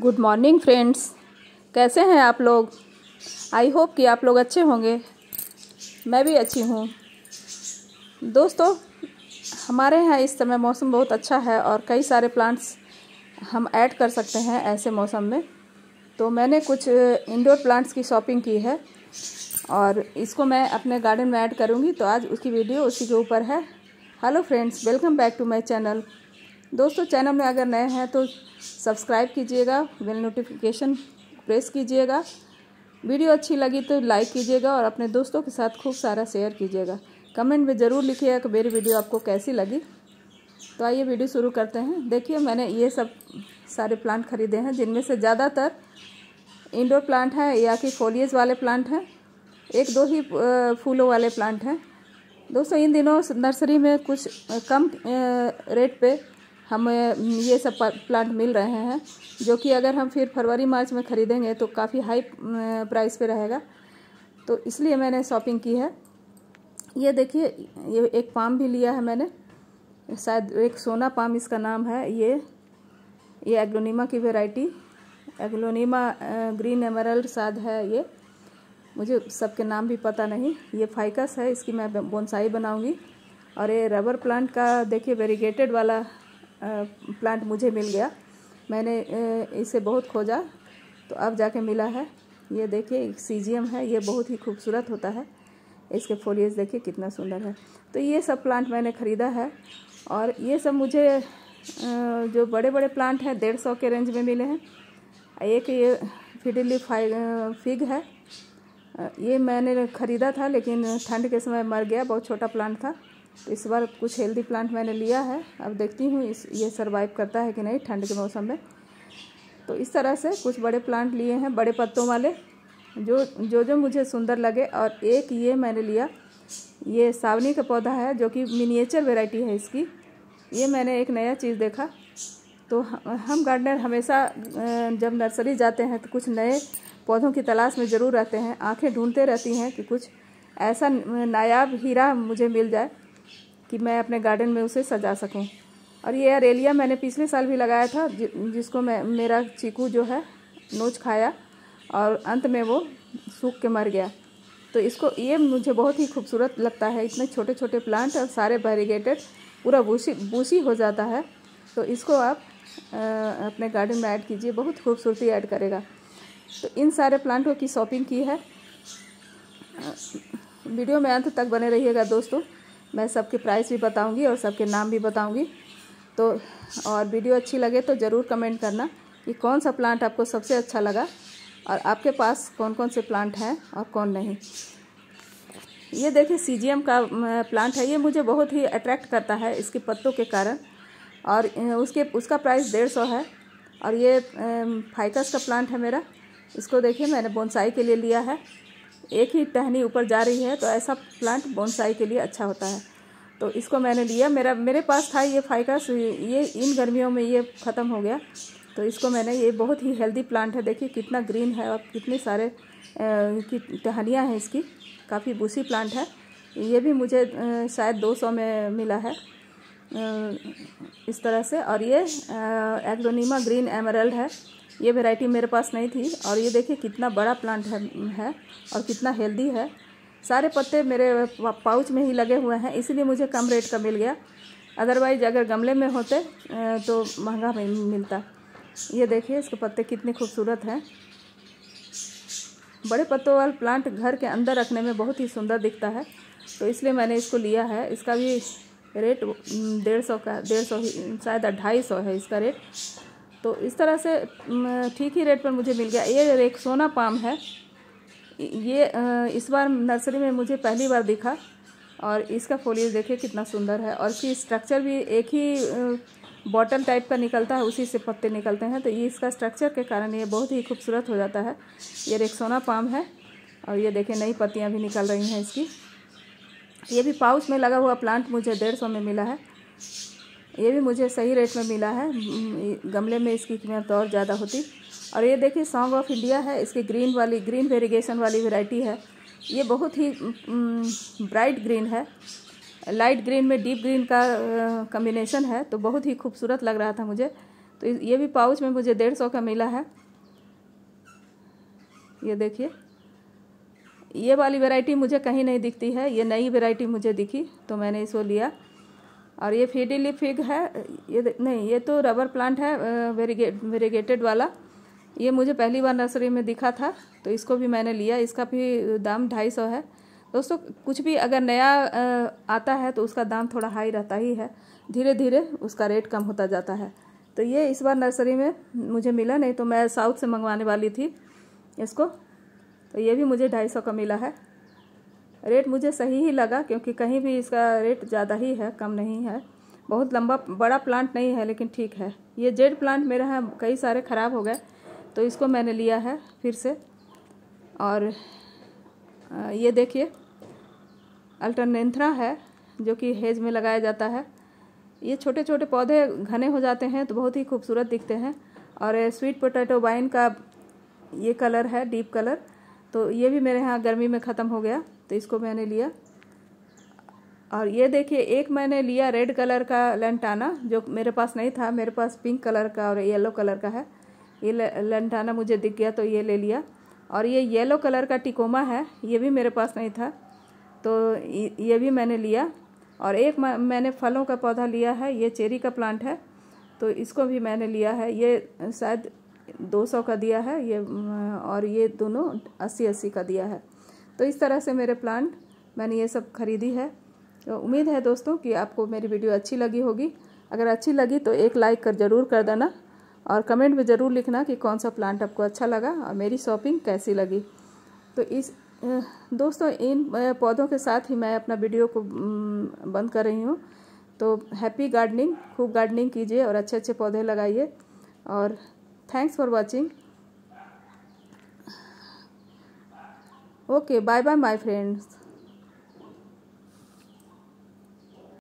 good morning friends कैसे हैं आप लोग आई होप कि आप लोग अच्छे होंगे मैं भी अच्छी हूँ दोस्तों हमारे यहाँ इस समय मौसम बहुत अच्छा है और कई सारे प्लांट्स हम ऐड कर सकते हैं ऐसे मौसम में तो मैंने कुछ इंडोर प्लांट्स की शॉपिंग की है और इसको मैं अपने गार्डन में ऐड करूँगी तो आज उसकी वीडियो उसी के ऊपर है hello friends welcome back to my channel दोस्तों चैनल में अगर नए हैं तो सब्सक्राइब कीजिएगा बेल नोटिफिकेशन प्रेस कीजिएगा वीडियो अच्छी लगी तो लाइक कीजिएगा और अपने दोस्तों के साथ खूब सारा शेयर कीजिएगा कमेंट में ज़रूर लिखिएगा कि मेरी वीडियो आपको कैसी लगी तो आइए वीडियो शुरू करते हैं देखिए मैंने ये सब सारे प्लांट खरीदे हैं जिनमें से ज़्यादातर इंडोर प्लांट हैं या कि फोलियज वाले प्लांट हैं एक दो ही फूलों वाले प्लांट हैं दोस्तों इन दिनों नर्सरी में कुछ कम रेट पे हमें हम्म, ये सब प्लांट मिल रहे हैं जो कि अगर हम फिर फरवरी मार्च में ख़रीदेंगे तो काफ़ी हाई प्राइस पे रहेगा तो इसलिए मैंने शॉपिंग की है ये देखिए ये एक पाम भी लिया है मैंने शायद एक सोना पाम इसका नाम है ये ये एग्लोनीमा की वेराइटी एग्लोनीमा ग्रीन एमरल शायद है ये मुझे सबके नाम भी पता नहीं ये फाइकस है इसकी मैं बोनसाई बनाऊँगी और ये रबर प्लांट का देखिए वेरीगेटेड वाला प्लांट मुझे मिल गया मैंने इसे बहुत खोजा तो अब जाके मिला है ये देखिए एक सीजियम है ये बहुत ही खूबसूरत होता है इसके फोलियज देखिए कितना सुंदर है तो ये सब प्लांट मैंने ख़रीदा है और ये सब मुझे जो बड़े बड़े प्लांट हैं डेढ़ सौ के रेंज में मिले हैं एक ये फिडली फिग है ये मैंने ख़रीदा था लेकिन ठंड के समय मर गया बहुत छोटा प्लांट था तो इस बार कुछ हेल्दी प्लांट मैंने लिया है अब देखती हूँ इस ये सर्वाइव करता है कि नहीं ठंड के मौसम में तो इस तरह से कुछ बड़े प्लांट लिए हैं बड़े पत्तों वाले जो जो जो मुझे सुंदर लगे और एक ये मैंने लिया ये सावनी का पौधा है जो कि मिनिएचर वेराइटी है इसकी ये मैंने एक नया चीज़ देखा तो हम गार्डनर हमेशा जब नर्सरी जाते हैं तो कुछ नए पौधों की तलाश में ज़रूर रहते हैं आंखें ढूंढते रहती हैं कि कुछ ऐसा नायाब हीरा मुझे मिल जाए कि मैं अपने गार्डन में उसे सजा सकूं और ये अरेलिया मैंने पिछले साल भी लगाया था जि, जिसको मैं मेरा चीकू जो है नोच खाया और अंत में वो सूख के मर गया तो इसको ये मुझे बहुत ही खूबसूरत लगता है इतने छोटे छोटे प्लांट और सारे बैरिगेटेड पूरा बूसी बूसी हो जाता है तो इसको आप आ, अपने गार्डन में ऐड कीजिए बहुत खूबसूरती ऐड करेगा तो इन सारे प्लांटों की शॉपिंग की है वीडियो में अंत तक बने रहिएगा दोस्तों मैं सबके प्राइस भी बताऊंगी और सबके नाम भी बताऊंगी तो और वीडियो अच्छी लगे तो ज़रूर कमेंट करना कि कौन सा प्लांट आपको सबसे अच्छा लगा और आपके पास कौन कौन से प्लांट हैं और कौन नहीं ये देखिए सी का प्लांट है ये मुझे बहुत ही अट्रैक्ट करता है इसके पत्तों के कारण और उसके उसका प्राइस डेढ़ सौ है और ये फाइकस का प्लांट है मेरा इसको देखिए मैंने बोनसाई के लिए लिया है एक ही टहनी ऊपर जा रही है तो ऐसा प्लांट बोनसाई के लिए अच्छा होता है तो इसको मैंने लिया मेरा मेरे पास था ये फाइकस ये इन गर्मियों में ये ख़त्म हो गया तो इसको मैंने ये बहुत ही हेल्दी प्लांट है देखिए कितना ग्रीन है और कितने सारे की टहनियाँ हैं इसकी काफ़ी बूसी प्लांट है ये भी मुझे शायद 200 में मिला है इस तरह से और ये एग्लोनीमा ग्रीन एमरल्ड है ये वेराइटी मेरे पास नहीं थी और ये देखिए कितना बड़ा प्लांट है, है और कितना हेल्दी है सारे पत्ते मेरे पाउच में ही लगे हुए हैं इसीलिए मुझे कम रेट का मिल गया अदरवाइज अगर गमले में होते तो महंगा में मिलता ये देखिए इसके पत्ते कितने खूबसूरत हैं बड़े पत्तों वाले प्लांट घर के अंदर रखने में बहुत ही सुंदर दिखता है तो इसलिए मैंने इसको लिया है इसका भी रेट डेढ़ सौ का डेढ़ सौ शायद ढाई सौ है इसका रेट तो इस तरह से ठीक ही रेट पर मुझे मिल गया ये एक सोना पाम है ये इस बार नर्सरी में मुझे पहली बार दिखा और इसका फोलियज देखिए कितना सुंदर है और इसकी स्ट्रक्चर भी एक ही बॉटल टाइप का निकलता है उसी से पत्ते निकलते हैं तो ये इसका स्ट्रक्चर के कारण ये बहुत ही खूबसूरत हो जाता है ये एक सोना पाम है और ये देखिए नई पत्तियाँ भी निकल रही हैं इसकी ये भी पाउच में लगा हुआ प्लांट मुझे डेढ़ सौ में मिला है ये भी मुझे सही रेट में मिला है हम्म, गमले में इसकी कीमत और ज़्यादा होती और ये देखिए सॉन्ग ऑफ इंडिया है इसकी ग्रीन वाली ग्रीन वेरिगेशन वाली वेराइटी है ये बहुत ही ब्राइट हम्म, ग्रीन है लाइट ग्रीन में डीप ग्रीन का कम्बिनेशन है तो बहुत ही खूबसूरत लग रहा था मुझे तो ये भी पाउच में मुझे डेढ़ सौ का मिला है ये देखिए ये वाली वैरायटी मुझे कहीं नहीं दिखती है ये नई वैरायटी मुझे दिखी तो मैंने इसको लिया और ये फीडी फिग है ये नहीं ये तो रबर प्लांट है वेरीगेटेड वाला ये मुझे पहली बार नर्सरी में दिखा था तो इसको भी मैंने लिया इसका भी दाम ढाई सौ है दोस्तों कुछ भी अगर नया आता है तो उसका दाम थोड़ा हाई रहता ही है धीरे धीरे उसका रेट कम होता जाता है तो ये इस बार नर्सरी में मुझे मिला नहीं तो मैं साउथ से मंगवाने वाली थी इसको तो ये भी मुझे ढाई सौ का मिला है रेट मुझे सही ही लगा क्योंकि कहीं भी इसका रेट ज़्यादा ही है कम नहीं है बहुत लंबा बड़ा प्लांट नहीं है लेकिन ठीक है ये जेड प्लांट मेरा है कई सारे ख़राब हो गए तो इसको मैंने लिया है फिर से और ये देखिए अल्टरनेथरा है जो कि हेज में लगाया जाता है ये छोटे छोटे पौधे घने हो जाते हैं तो बहुत ही खूबसूरत दिखते हैं और स्वीट पोटैटो वाइन का ये कलर है डीप कलर तो ये भी मेरे यहाँ गर्मी में ख़त्म हो गया तो इसको मैंने लिया और ये देखिए एक मैंने लिया रेड कलर का लंटाना जो मेरे पास नहीं था मेरे पास पिंक कलर का और येलो कलर का है ये लंटाना मुझे दिख गया तो ये ले लिया और ये येलो कलर का टिकोमा है ये भी मेरे पास नहीं था तो ये भी मैंने लिया और एक मैंने फलों का पौधा लिया है ये चेरी का प्लांट है तो इसको भी मैंने लिया है ये शायद 200 का दिया है ये और ये दोनों अस्सी अस्सी का दिया है तो इस तरह से मेरे प्लांट मैंने ये सब खरीदी है तो उम्मीद है दोस्तों कि आपको मेरी वीडियो अच्छी लगी होगी अगर अच्छी लगी तो एक लाइक कर ज़रूर कर देना और कमेंट में ज़रूर लिखना कि कौन सा प्लांट आपको अच्छा लगा और मेरी शॉपिंग कैसी लगी तो इस दोस्तों इन पौधों के साथ ही मैं अपना वीडियो को बंद कर रही हूँ तो हैप्पी गार्डनिंग खूब गार्डनिंग कीजिए और अच्छे अच्छे पौधे लगाइए और thanks for watching okay bye bye my friends